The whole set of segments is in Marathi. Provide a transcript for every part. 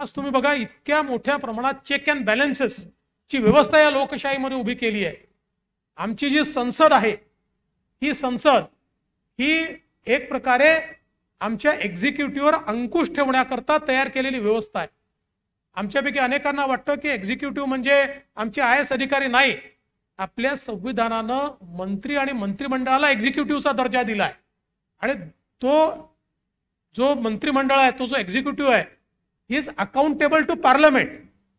आज तुम्ही बघा इतक्या मोठ्या प्रमाणात चेक अँड बॅलन्सेस ची व्यवस्था या लोकशाहीमध्ये उभी केली आहे आमची जी संसद आहे ही संसद ही एक प्रकारे आमच्या एक्झिक्युटिव्हवर अंकुश ठेवण्याकरता तयार केलेली व्यवस्था आहे आमच्यापैकी अनेकांना वाटतं की एक्झिक्युटिव्ह म्हणजे आमचे आय एस अधिकारी नाही आपल्या संविधानानं मंत्री आणि मंत्रिमंडळाला एक्झिक्युटिव्हचा दर्जा दिला आहे आणि तो जो मंत्रिमंडळ आहे तो जो एक्झिक्युटिव्ह आहे he is accountable to parliament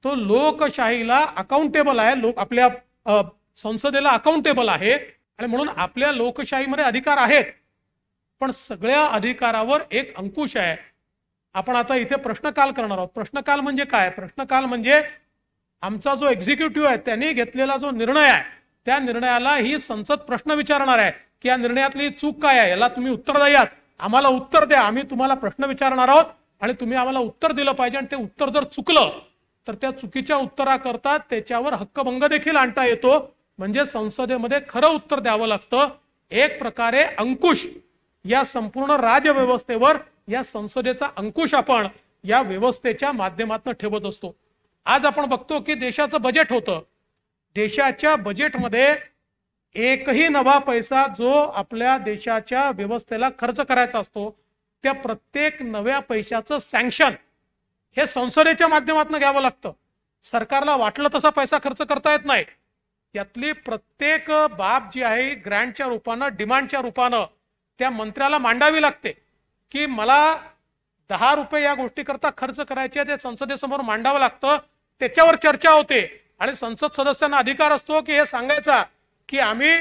तो लोकशाहीला अकाउंटेबल आहे लोक आपल्या संसदेला अकाउंटेबल आहे आणि म्हणून आपल्या लोकशाहीमध्ये अधिकार आहेत पण सगळ्या अधिकारावर एक अंकुश आहे आपण आता इथे प्रश्नकाल करणार आहोत प्रश्नकाल म्हणजे काय प्रश्नकाल म्हणजे आमचा जो एक्झिक्युटिव्ह आहे त्यांनी घेतलेला जो निर्णय आहे त्या निर्णयाला ही संसद प्रश्न विचारणार आहे की या निर्णयातली चूक काय आहे याला तुम्ही उत्तर द्यात आम्हाला उत्तर द्या आम्ही तुम्हाला प्रश्न विचारणार आहोत आणि तुम्ही आम्हाला उत्तर दिलं पाहिजे आणि ते उत्तर जर चुकलं तर त्या चुकीच्या उत्तराकरता त्याच्यावर हक्कभंग देखील आणता येतो म्हणजे संसदेमध्ये खरं उत्तर द्यावं लागतं एक प्रकारे अंकुश या संपूर्ण राजव्यवस्थेवर या संसदेचा अंकुश आपण या व्यवस्थेच्या माध्यमातून ठेवत असतो आज आपण बघतो की देशाचं बजेट होतं देशाच्या बजेटमध्ये एकही नवा पैसा जो आपल्या देशाच्या व्यवस्थेला खर्च करायचा असतो त्या प्रत्येक नव्या पैशाचं सँक्शन हे संसदेच्या माध्यमातून घ्यावं लागतं सरकारला वाटलं तसा पैसा खर्च करता येत नाही यातली प्रत्येक बाब जी आहे ग्रँडच्या रूपानं डिमांडच्या रूपानं त्या मंत्र्याला मांडावी लागते की मला दहा रुपये या गोष्टीकरता खर्च करायचे ते संसदेसमोर मांडावं लागतं त्याच्यावर चर्चा होते आणि संसद सदस्यांना अधिकार असतो की हे सांगायचा की आम्ही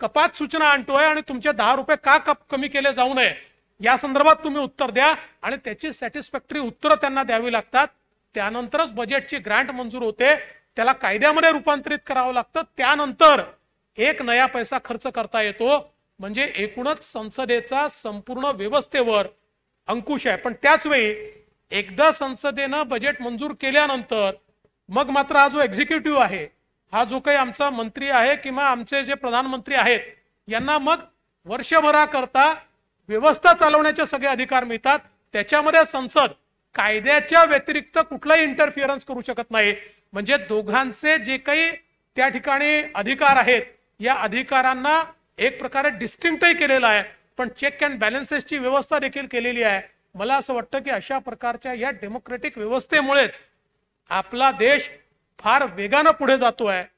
कपात सूचना आणतोय आणि तुमचे दहा रुपये का कप कमी केले जाऊ नये या संदर्भात तुम्ही उत्तर द्या आणि त्याची सॅटिस्फॅक्टरी उत्तर त्यांना द्यावी लागतात त्यानंतरच बजेटची ग्रांट मंजूर होते त्याला कायद्यामध्ये रूपांतरित करावं लागतं त्यानंतर एक नया पैसा खर्च करता येतो म्हणजे एकूणच संसदेचा संपूर्ण व्यवस्थेवर अंकुश आहे पण त्याच वेळी एकदा संसदेनं बजेट मंजूर केल्यानंतर मग मात्र हा जो एक्झिक्युटिव्ह आहे हा जो काही आमचा मंत्री आहे किंवा आमचे जे प्रधानमंत्री आहेत यांना मग वर्षभराकरता व्यवस्था चालवण्याचे सगळे अधिकार मिळतात त्याच्यामध्ये संसद कायद्याच्या व्यतिरिक्त कुठलाही इंटरफिअरन्स करू शकत नाही म्हणजे दोघांचे जे काही त्या ठिकाणी अधिकार आहेत या अधिकारांना एक प्रकारे डिस्टिंक्टही केलेला आहे पण चेक अँड बॅलन्सेसची व्यवस्था देखील केलेली आहे मला असं वाटतं की अशा प्रकारच्या या डेमोक्रेटिक व्यवस्थेमुळेच आपला देश फार वेगानं पुढे जातो आहे